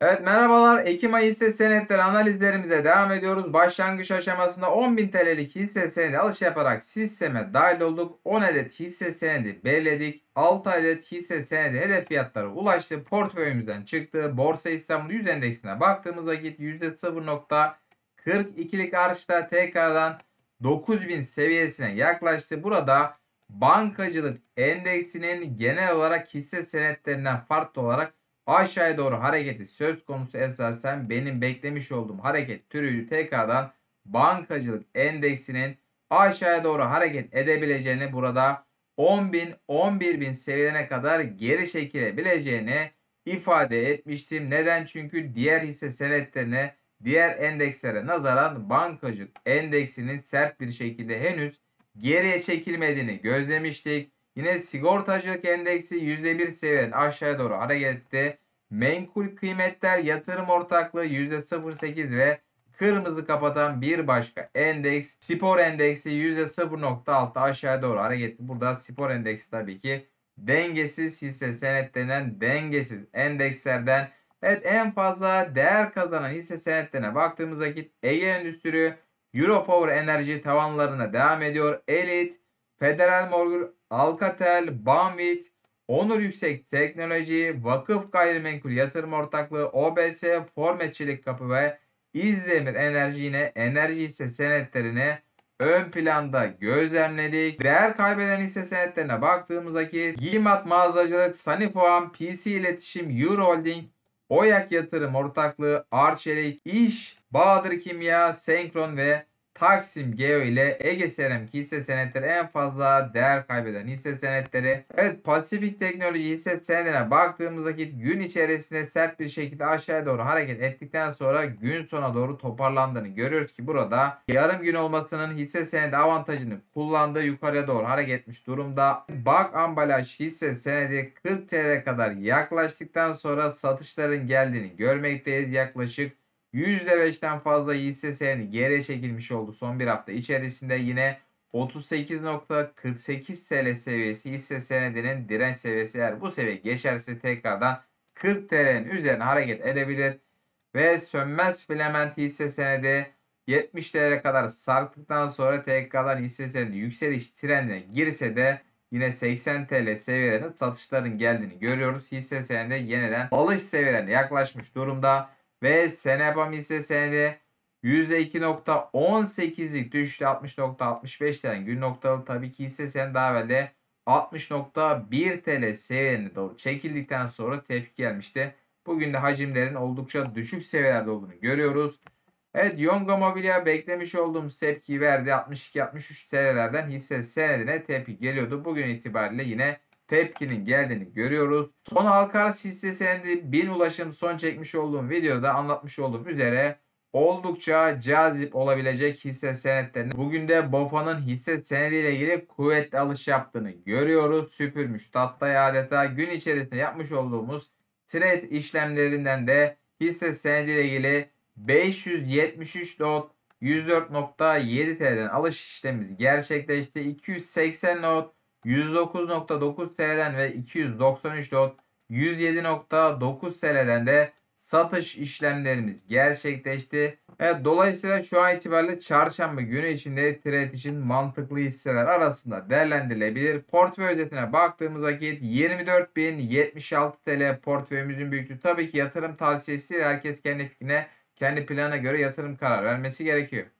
Evet merhabalar. Ekim ayı hisse senetleri analizlerimize devam ediyoruz. Başlangıç aşamasında 10.000 TL'lik hisse senedi alış yaparak sisteme dahil olduk. 10 adet hisse senedi belirledik. 6 adet hisse senedi hedef fiyatlara ulaştı. Portföyümüzden çıktı. Borsa İstanbul 100 endeksine baktığımız vakit %0.42'lik artışla tekrardan 9000 seviyesine yaklaştı. Burada bankacılık endeksinin genel olarak hisse senetlerinden farklı olarak Aşağıya doğru hareketi söz konusu esasen benim beklemiş olduğum hareket türüydü. Tekrardan bankacılık endeksinin aşağıya doğru hareket edebileceğini burada 10.000 11.000 seviyene kadar geri çekilebileceğini ifade etmiştim. Neden? Çünkü diğer hisse senetlerine, diğer endekslere nazaran bankacılık endeksinin sert bir şekilde henüz geriye çekilmediğini gözlemiştik. Yine sigortacılık endeksi %1 seviyeden aşağıya doğru hareket etti. Menkul kıymetler yatırım ortaklığı %0.8 ve kırmızı kapatan bir başka endeks spor endeksi %0.6 aşağıya doğru hareket etti. Burada spor endeksi tabii ki dengesiz hisse senetlerinden dengesiz endekslerden Evet en fazla değer kazanan hisse senetlerine baktığımızda ki Ege Endüstri, Europower Enerji tavanlarına devam ediyor. Elit, Federal Morgul Alcatel, Banvit, Onur Yüksek Teknoloji, Vakıf Gayrimenkul Yatırım Ortaklığı, OBS, Formet Çelik Kapı ve İzdemir Enerji yine enerji hisse senetlerini ön planda gözlemledik. Değer kaybeden hisse senetlerine baktığımızda ki Yimat Mağazacılık, Sanifoam, PC İletişim, Euro Holding, Oyak Yatırım Ortaklığı, Arçelik, İş, Bahadır Kimya, Senkron ve Taksim Geo ile Ege Seramik hisse senetleri en fazla değer kaybeden hisse senetleri. Evet Pasifik Teknoloji hisse senedine baktığımız vakit gün içerisinde sert bir şekilde aşağıya doğru hareket ettikten sonra gün sona doğru toparlandığını görüyoruz ki burada yarım gün olmasının hisse senedi avantajını kullandığı yukarıya doğru hareket etmiş durumda. Bak ambalaj hisse senedi 40 TL kadar yaklaştıktan sonra satışların geldiğini görmekteyiz. Yaklaşık %5'ten fazla hisse senedi geri çekilmiş oldu son bir hafta içerisinde. Yine 38.48 TL seviyesi hisse senedinin direnç seviyesi eğer bu seviye geçerse tekrardan 40 TL'nin üzerine hareket edebilir. Ve sönmez filament hisse senedi 70 TL kadar sarktıktan sonra tekrardan hisse senedi yükseliş trendine girse de yine 80 TL seviyelerinde satışların geldiğini görüyoruz. Hisse senedi yeniden alış seviyelerine yaklaşmış durumda. Ve Senebam hisse senedi %2.18'lik düşüşle 60.65'ten gün noktalı tabii ki hisse sen daha evvel de 60.1 TL seviyene doğru çekildikten sonra tepki gelmişti. Bugün de hacimlerin oldukça düşük seviyelerde olduğunu görüyoruz. Evet Yonga Mobilya beklemiş olduğumuz tepkiyi verdi. 62-63 TL'lerden hisse senedine tepki geliyordu. Bugün itibariyle yine tepkinin geldiğini görüyoruz. Son halka arası hisse senedi bin ulaşım son çekmiş olduğum videoda anlatmış olduğum üzere oldukça cazip olabilecek hisse senetlerini bugün de BOFA'nın hisse senediyle ilgili kuvvetli alış yaptığını görüyoruz. Süpürmüş tatlı adeta gün içerisinde yapmış olduğumuz trade işlemlerinden de hisse senediyle ilgili 573 not 104.7 TL'den alış işlemimiz gerçekleşti. 280 not 109.9 TL'den ve 293 lot TL'den de satış işlemlerimiz gerçekleşti. Evet, dolayısıyla şu an itibariyle çarşamba günü içinde trade için mantıklı hisseler arasında değerlendirilebilir. Portföy özetine baktığımız vakit 24.076 TL portföyümüzün büyüklüğü. Tabii ki yatırım tavsiyesi herkes kendi fikrine, kendi plana göre yatırım karar vermesi gerekiyor.